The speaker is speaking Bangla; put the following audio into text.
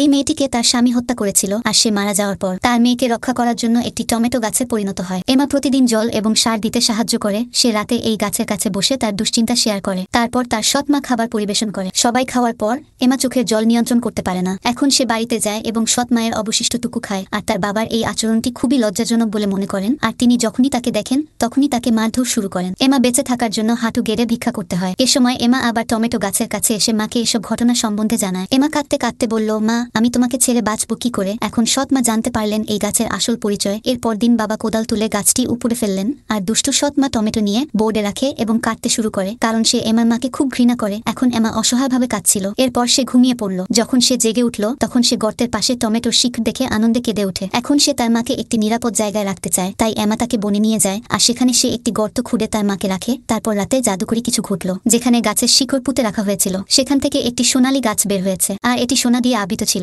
এই মেয়েটিকে তার স্বামী হত্যা করেছিল আর সে মারা যাওয়ার পর তার মেয়েকে রক্ষা করার জন্য একটি টমেটো গাছে পরিণত হয় এমা প্রতিদিন জল এবং সার দিতে সাহায্য করে সে রাতে এই গাছের কাছে বসে তার দুশ্চিন্তা শেয়ার করে তারপর তার সৎমা খাবার পরিবেশন করে সবাই খাওয়ার পর এমা চোখের জল নিয়ন্ত্রণ করতে পারে না এখন সে বাড়িতে যায় এবং সৎমায়ের অবশিষ্টটুকু খায় আর তার বাবার এই আচরণটি খুবই লজ্জাজনক বলে মনে করেন আর তিনি যখনই তাকে দেখেন তখনই তাকে মারধর শুরু করেন এমা বেঁচে থাকার জন্য হাঁটু গেড়ে ভিক্ষা করতে হয় এ সময় এমা আবার টমেটো গাছের কাছে এসে মাকে এসব ঘটনা সম্বন্ধে জানায় এমা কাঁদতে কাঁদতে বলল মা আমি তোমাকে ছেড়ে বাঁচব কি করে এখন সৎ মা জানতে পারলেন এই গাছের আসল পরিচয় এরপর দিন বাবা কোদাল তুলে গাছটি উপরে ফেললেন আর দুষ্টু মা টমেটো নিয়ে বোর্ডে রাখে এবং কাটতে শুরু করে কারণ সে এমার মাকে খুব ঘৃণা করে এখন এমা অসহায়ভাবে কাটছিল এরপর সে ঘুমিয়ে পড়ল যখন সে জেগে উঠল তখন সে গর্তের পাশে টমেটোর শিখ দেখে আনন্দে কেঁদে ওঠে এখন সে তার মাকে একটি নিরাপদ জায়গায় রাখতে চায় তাই এমা তাকে বনে নিয়ে যায় আর সেখানে সে একটি গর্ত খুঁড়ে তার মাকে রাখে তারপর রাতে জাদুকরি কিছু ঘটল যেখানে গাছের শিকড় পুঁতে রাখা হয়েছিল সেখান থেকে একটি সোনালি গাছ বের হয়েছে আর এটি সোনা দিয়ে আবৃত ছিল